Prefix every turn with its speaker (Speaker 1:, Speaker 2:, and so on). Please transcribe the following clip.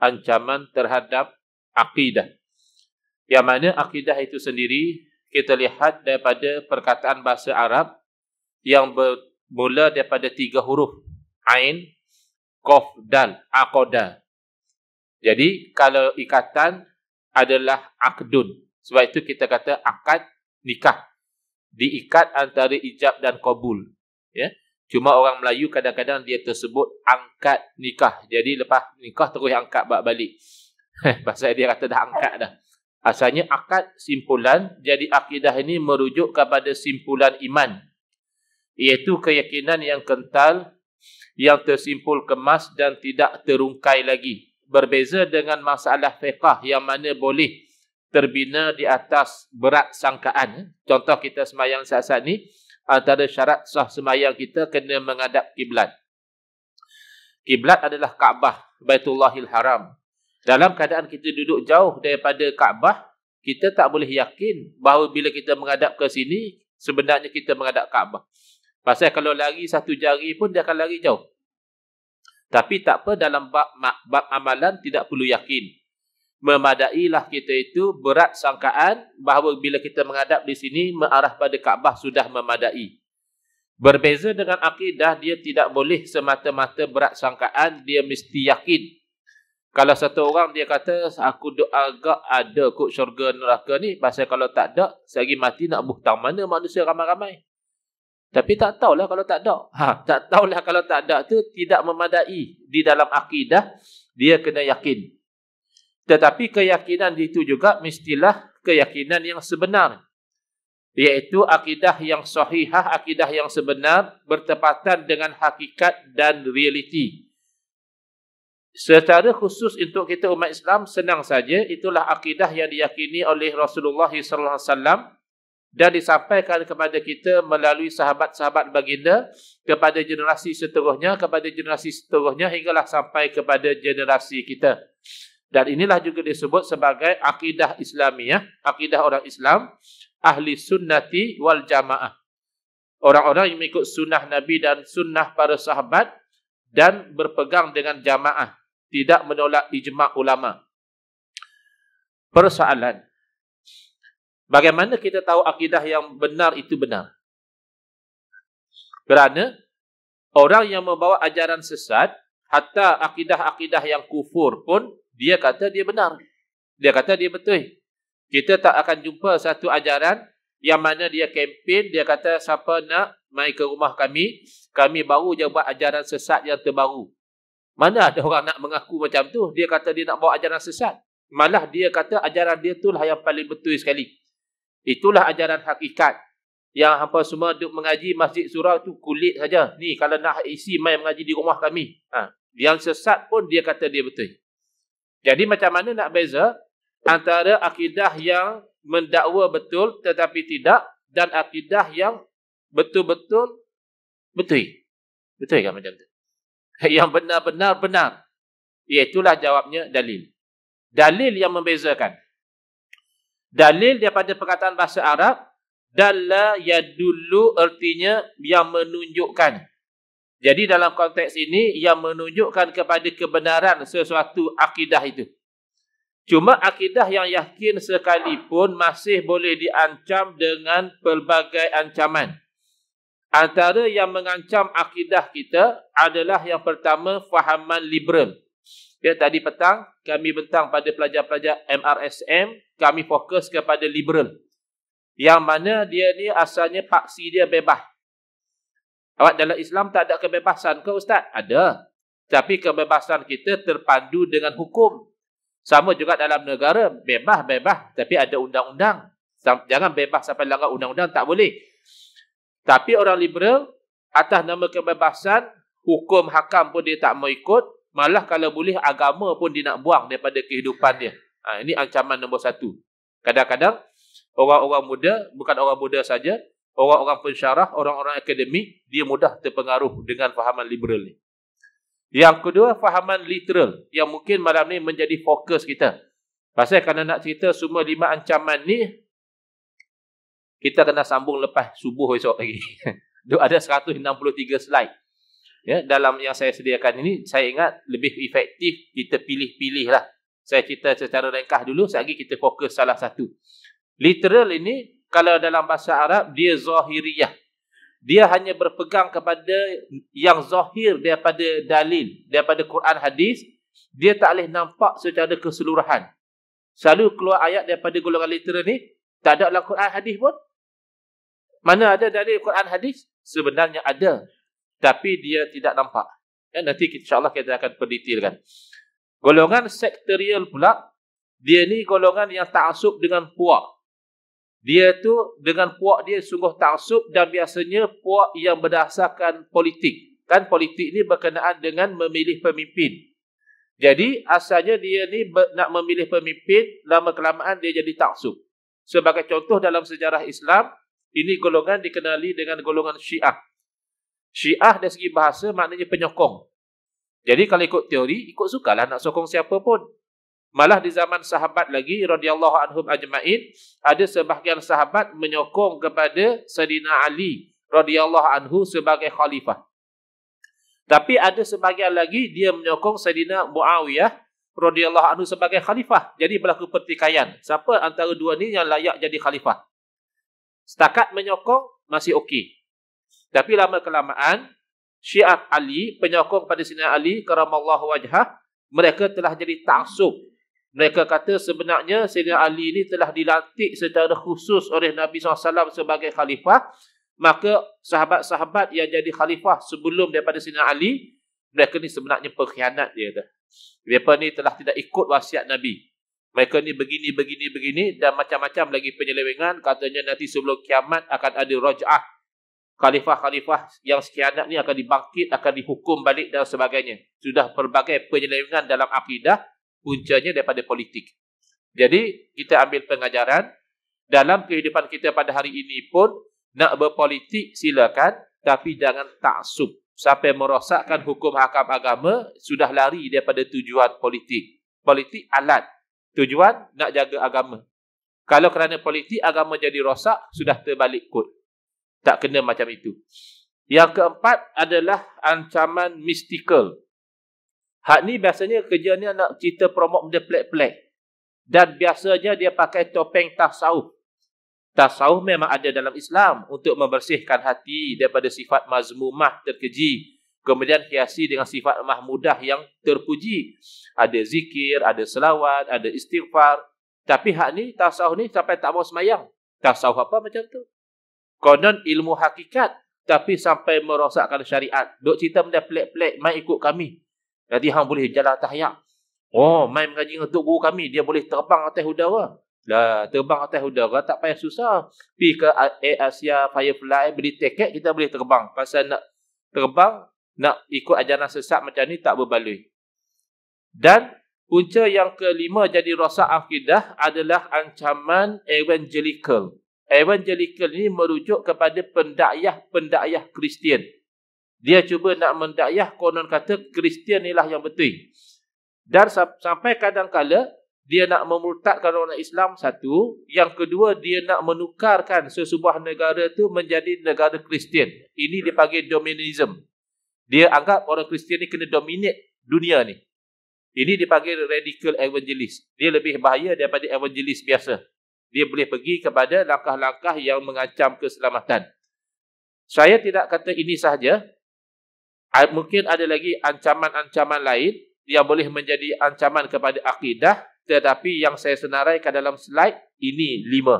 Speaker 1: ancaman terhadap akidah. Yang mana akidah itu sendiri kita lihat daripada perkataan bahasa Arab yang bermula daripada tiga huruf. Ain, Qaf, Dal, Aqoda. Jadi kalau ikatan adalah akdun. Sebab itu kita kata akad nikah. Diikat antara ijab dan kabul. Ya. Cuma orang Melayu kadang-kadang dia tersebut angkat nikah. Jadi lepas nikah terus angkat balik. Eh, pasal dia kata dah angkat dah. Asalnya akad simpulan. Jadi akidah ini merujuk kepada simpulan iman. Iaitu keyakinan yang kental, yang tersimpul kemas dan tidak terungkai lagi. Berbeza dengan masalah fiqah yang mana boleh terbina di atas berat sangkaan. Contoh kita semayang saat-saat ini. -saat antara syarat sah semayang kita kena menghadap kiblat. Kiblat adalah Kaabah, Baitullahil Haram. Dalam keadaan kita duduk jauh daripada Kaabah, kita tak boleh yakin bahawa bila kita menghadap ke sini, sebenarnya kita menghadap Kaabah. Pasal kalau lari satu jari pun dia akan lari jauh. Tapi tak apa dalam bab, bab amalan tidak perlu yakin memadailah kita itu berat sangkaan bahawa bila kita menghadap di sini mengarah pada Kaabah sudah memadai. Berbeza dengan akidah dia tidak boleh semata-mata berat sangkaan dia mesti yakin. Kalau satu orang dia kata aku doa agak ada kok syurga neraka ni pasal kalau tak ada selagi mati nak buhtang mana manusia ramai-ramai. Tapi tak tahulah kalau tak ada. Ha, tak tahulah kalau tak ada tu tidak memadai di dalam akidah dia kena yakin. Tetapi keyakinan itu juga mestilah keyakinan yang sebenar. Iaitu akidah yang sahihah, akidah yang sebenar bertepatan dengan hakikat dan realiti. Secara khusus untuk kita umat Islam, senang saja itulah akidah yang diyakini oleh Rasulullah SAW dan disampaikan kepada kita melalui sahabat-sahabat baginda kepada generasi seterusnya, kepada generasi seterusnya hinggalah sampai kepada generasi kita. Kita. Dan inilah juga disebut sebagai akidah Islamiah, ya. akidah orang Islam, ahli sunnati wal jamaah. Orang-orang yang mengikut sunnah Nabi dan sunnah para sahabat dan berpegang dengan jamaah, tidak menolak ijma' ulama. Persoalan, bagaimana kita tahu akidah yang benar itu benar? Kerana orang yang membawa ajaran sesat, hatta akidah-akidah yang kufur pun dia kata dia benar. Dia kata dia betul. Kita tak akan jumpa satu ajaran yang mana dia kempen, dia kata siapa nak mai ke rumah kami, kami baru je buat ajaran sesat yang terbaru. Mana ada orang nak mengaku macam tu? Dia kata dia nak bawa ajaran sesat. Malah dia kata ajaran dia tu lah yang paling betul sekali. Itulah ajaran hakikat. Yang hampa semua duduk mengaji masjid surau tu kulit saja. Ni kalau nak isi mai mengaji di rumah kami. Ha. Yang sesat pun dia kata dia betul. Jadi macam mana nak beza antara akidah yang mendakwa betul tetapi tidak dan akidah yang betul-betul betul. Betul kan macam tu? Yang benar-benar benar. Iaitulah jawabnya dalil. Dalil yang membezakan. Dalil daripada perkataan bahasa Arab dalla yadullu artinya yang menunjukkan. Jadi dalam konteks ini yang menunjukkan kepada kebenaran sesuatu akidah itu. Cuma akidah yang yakin sekalipun masih boleh diancam dengan pelbagai ancaman. Antara yang mengancam akidah kita adalah yang pertama fahaman liberal. Ya, tadi petang kami bentang pada pelajar-pelajar MRSM, kami fokus kepada liberal. Yang mana dia ni asalnya paksi dia bebas. Awak dalam Islam tak ada kebebasan ke Ustaz? Ada. Tapi kebebasan kita terpadu dengan hukum. Sama juga dalam negara, bebas-bebas. Tapi ada undang-undang. Jangan bebas sampai langgar undang-undang, tak boleh. Tapi orang liberal, atas nama kebebasan, hukum hakam pun dia tak mau ikut. Malah kalau boleh, agama pun dia nak buang daripada kehidupan dia. Ha, ini ancaman nombor satu. Kadang-kadang, orang-orang muda, bukan orang muda saja, orang-orang pensyarah, orang-orang akademik, dia mudah terpengaruh dengan fahaman liberal ni. Yang kedua, fahaman literal yang mungkin malam ni menjadi fokus kita. Pasal kalau nak cerita semua lima ancaman ni, kita kena sambung lepas subuh esok lagi. ada 163 slide. Ya, dalam yang saya sediakan ini, saya ingat lebih efektif kita pilih-pilih lah. Saya cerita secara ringkas dulu, sehari kita fokus salah satu. Literal ini kalau dalam bahasa Arab dia zahiriyah. Dia hanya berpegang kepada yang zahir daripada dalil, daripada Quran hadis, dia tak boleh nampak secara keseluruhan. Selalu keluar ayat daripada golongan literal ni, tak ada dalam Quran hadis pun. Mana ada dalil Quran hadis? Sebenarnya ada. Tapi dia tidak nampak. Ya, nanti insyaAllah kita akan perdetailkan. Golongan sektorial pula, dia ni golongan yang tak asup dengan puak dia tu dengan puak dia sungguh taksub dan biasanya puak yang berdasarkan politik. Kan politik ni berkenaan dengan memilih pemimpin. Jadi asalnya dia ni nak memilih pemimpin, lama kelamaan dia jadi taksub. Sebagai contoh dalam sejarah Islam, ini golongan dikenali dengan golongan Syiah. Syiah dari segi bahasa maknanya penyokong. Jadi kalau ikut teori, ikut sukalah nak sokong siapa pun. Malah di zaman sahabat lagi radhiyallahu anhum ajmain ada sebahagian sahabat menyokong kepada Sayyidina Ali radhiyallahu anhu sebagai khalifah. Tapi ada sebahagian lagi dia menyokong Sayyidina Muawiyah radhiyallahu anhu sebagai khalifah. Jadi berlaku pertikaian. Siapa antara dua ni yang layak jadi khalifah? Setakat menyokong masih okey. Tapi lama kelamaan Syiah Ali penyokong pada Sayyidina Ali karamallahu wajhah mereka telah jadi taksub mereka kata sebenarnya Sayyidina Ali ini telah dilantik secara khusus oleh Nabi SAW sebagai khalifah. Maka sahabat-sahabat yang jadi khalifah sebelum daripada Sayyidina Ali, mereka ni sebenarnya pengkhianat dia. Kata. Mereka ni telah tidak ikut wasiat Nabi. Mereka ni begini, begini, begini dan macam-macam lagi penyelewengan. Katanya nanti sebelum kiamat akan ada roja'ah. Khalifah-khalifah yang sekianat ni akan dibangkit, akan dihukum balik dan sebagainya. Sudah berbagai penyelewengan dalam akidah puncanya daripada politik. Jadi kita ambil pengajaran dalam kehidupan kita pada hari ini pun nak berpolitik silakan tapi jangan taksub sampai merosakkan hukum hakam agama sudah lari daripada tujuan politik. Politik alat. Tujuan nak jaga agama. Kalau kerana politik agama jadi rosak sudah terbalik kod. Tak kena macam itu. Yang keempat adalah ancaman mistikal. Hak ni biasanya kerja ni nak cerita promote benda pelik-pelik. Dan biasanya dia pakai topeng tasawuf. Tasawuf memang ada dalam Islam untuk membersihkan hati daripada sifat mazmumah terkeji. Kemudian hiasi dengan sifat mahmudah yang terpuji. Ada zikir, ada selawat, ada istighfar. Tapi hak ni, tasawuf ni sampai tak mau semayang. Tasawuf apa macam tu? Konon ilmu hakikat. Tapi sampai merosakkan syariat. Duk cerita benda pelik-pelik, main ikut kami. Jadi hang boleh jalan atas hayak. Oh, main mengaji dengan tok guru kami, dia boleh terbang atas udara. Lah, terbang atas udara tak payah susah. Pi ke Asia Firefly beli tiket kita boleh terbang. Pasal nak terbang nak ikut ajaran sesat macam ni tak berbaloi. Dan punca yang kelima jadi rosak akidah adalah ancaman evangelical. Evangelical ini merujuk kepada pendakyah-pendakyah Kristian. -pendakyah dia cuba nak mendakyah konon kata Kristian inilah yang betul. Dan sampai kadang kadangkala dia nak memurtadkan orang Islam satu, yang kedua dia nak menukarkan sesebuah negara itu menjadi negara Kristian. Ini dipanggil dominism. Dia anggap orang Kristian ini kena dominate dunia ni. Ini dipanggil radical evangelist. Dia lebih bahaya daripada evangelist biasa. Dia boleh pergi kepada langkah-langkah yang mengancam keselamatan. Saya tidak kata ini sahaja, mungkin ada lagi ancaman-ancaman lain yang boleh menjadi ancaman kepada akidah tetapi yang saya senaraikan dalam slide ini lima.